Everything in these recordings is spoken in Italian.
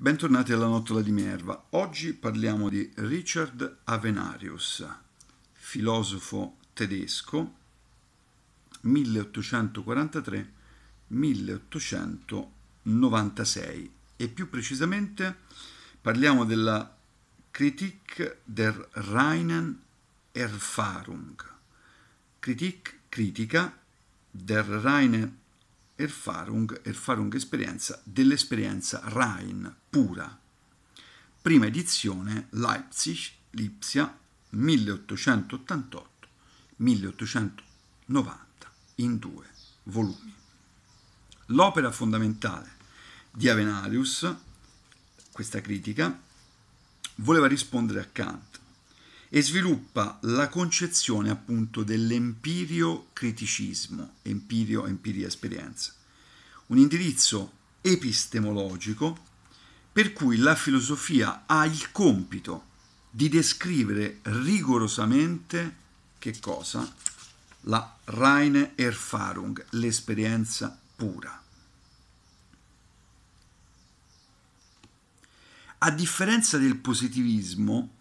Bentornati alla Nottola di Minerva. Oggi parliamo di Richard Avenarius, filosofo tedesco 1843-1896 e più precisamente parliamo della Kritik der reinen Erfahrung. Kritik, critica der reinen Erfahrung, Erfahrung Esperienza, dell'esperienza Rhein pura. Prima edizione Leipzig, Lipsia, 1888-1890, in due volumi. L'opera fondamentale di Avenarius, questa critica, voleva rispondere a Kant e sviluppa la concezione appunto dell'empirio-criticismo, empirio-empiria-esperienza, un indirizzo epistemologico per cui la filosofia ha il compito di descrivere rigorosamente che cosa? La reine Erfahrung, l'esperienza pura. A differenza del positivismo,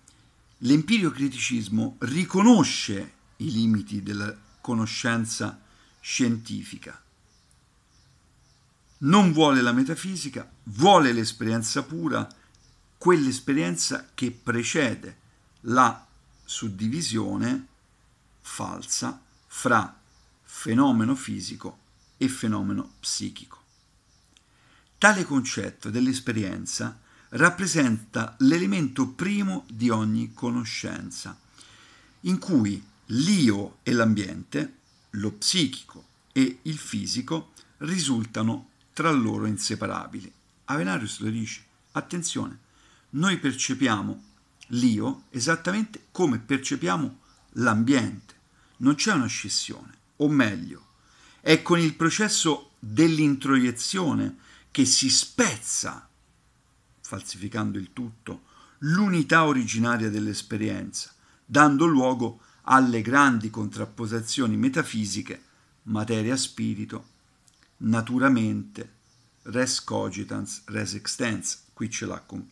L'empirio criticismo riconosce i limiti della conoscenza scientifica. Non vuole la metafisica, vuole l'esperienza pura, quell'esperienza che precede la suddivisione falsa fra fenomeno fisico e fenomeno psichico. Tale concetto dell'esperienza rappresenta l'elemento primo di ogni conoscenza, in cui l'io e l'ambiente, lo psichico e il fisico, risultano tra loro inseparabili. Avenarius lo dice, attenzione, noi percepiamo l'io esattamente come percepiamo l'ambiente, non c'è una scissione, o meglio, è con il processo dell'introiezione che si spezza falsificando il tutto, l'unità originaria dell'esperienza, dando luogo alle grandi contrapposizioni metafisiche materia-spirito, natura-mente, res cogitans, res extens. Qui ce l'ha con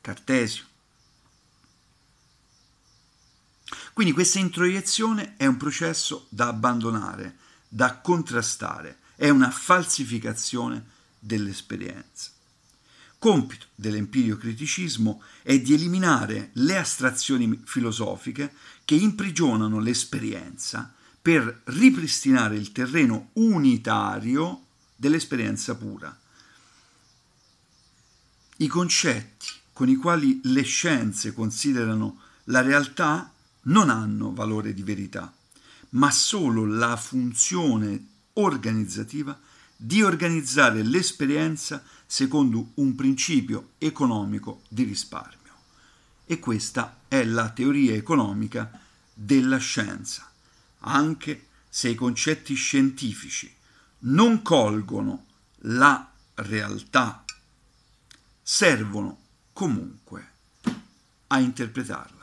Cartesio. Quindi questa introiezione è un processo da abbandonare, da contrastare, è una falsificazione dell'esperienza. Compito criticismo è di eliminare le astrazioni filosofiche che imprigionano l'esperienza per ripristinare il terreno unitario dell'esperienza pura. I concetti con i quali le scienze considerano la realtà non hanno valore di verità, ma solo la funzione organizzativa di organizzare l'esperienza secondo un principio economico di risparmio. E questa è la teoria economica della scienza, anche se i concetti scientifici non colgono la realtà, servono comunque a interpretarla.